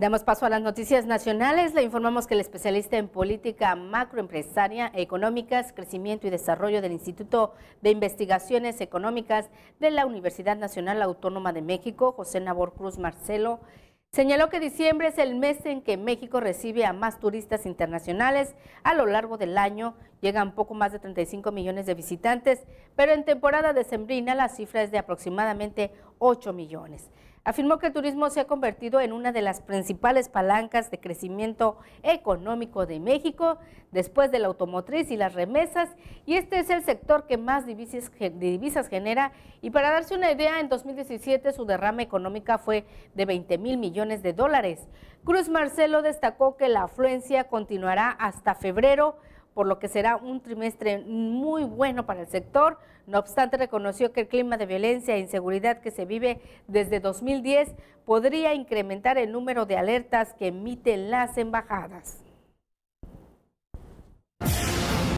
Damos paso a las noticias nacionales. Le informamos que el especialista en política macroempresaria, económicas, crecimiento y desarrollo del Instituto de Investigaciones Económicas de la Universidad Nacional Autónoma de México, José Nabor Cruz Marcelo, señaló que diciembre es el mes en que México recibe a más turistas internacionales. A lo largo del año llegan poco más de 35 millones de visitantes, pero en temporada decembrina la cifra es de aproximadamente 8 millones. Afirmó que el turismo se ha convertido en una de las principales palancas de crecimiento económico de México, después de la automotriz y las remesas, y este es el sector que más divisas, genera. Y para darse una idea, en 2017 su derrama económica fue de 20 mil millones de dólares. Cruz Marcelo destacó que la afluencia continuará hasta febrero por lo que será un trimestre muy bueno para el sector. No obstante, reconoció que el clima de violencia e inseguridad que se vive desde 2010 podría incrementar el número de alertas que emiten las embajadas.